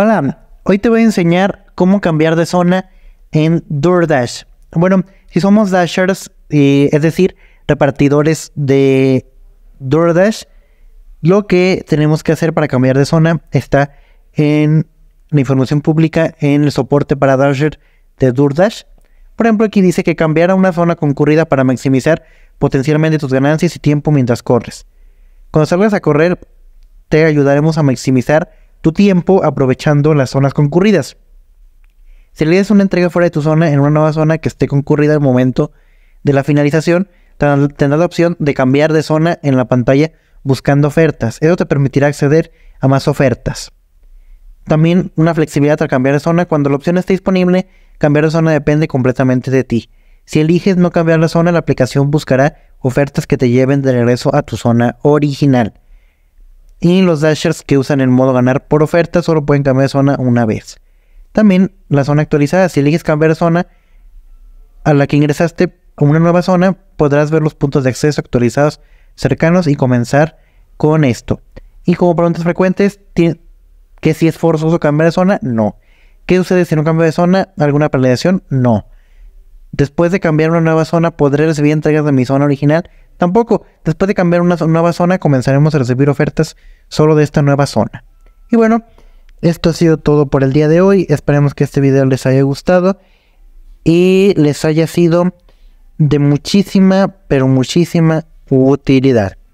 Hola, hoy te voy a enseñar cómo cambiar de zona en DoorDash. Bueno, si somos dashers, eh, es decir, repartidores de DoorDash, lo que tenemos que hacer para cambiar de zona está en la información pública, en el soporte para dasher de DoorDash. Por ejemplo, aquí dice que cambiar a una zona concurrida para maximizar potencialmente tus ganancias y tiempo mientras corres. Cuando salgas a correr, te ayudaremos a maximizar tu tiempo aprovechando las zonas concurridas. Si eliges una entrega fuera de tu zona en una nueva zona que esté concurrida al momento de la finalización, tendrás la opción de cambiar de zona en la pantalla buscando ofertas. Eso te permitirá acceder a más ofertas. También una flexibilidad para cambiar de zona. Cuando la opción esté disponible, cambiar de zona depende completamente de ti. Si eliges no cambiar la zona, la aplicación buscará ofertas que te lleven de regreso a tu zona original. Y los dashers que usan el modo ganar por oferta solo pueden cambiar de zona una vez. También la zona actualizada, si eliges cambiar de zona a la que ingresaste a una nueva zona, podrás ver los puntos de acceso actualizados cercanos y comenzar con esto. Y como preguntas frecuentes, ¿qué si es forzoso cambiar de zona, no. ¿Qué sucede si no cambio de zona? ¿Alguna planeación No. Después de cambiar una nueva zona, podré recibir entregas de mi zona original Tampoco, después de cambiar una nueva zona, comenzaremos a recibir ofertas solo de esta nueva zona. Y bueno, esto ha sido todo por el día de hoy. Esperemos que este video les haya gustado y les haya sido de muchísima, pero muchísima utilidad.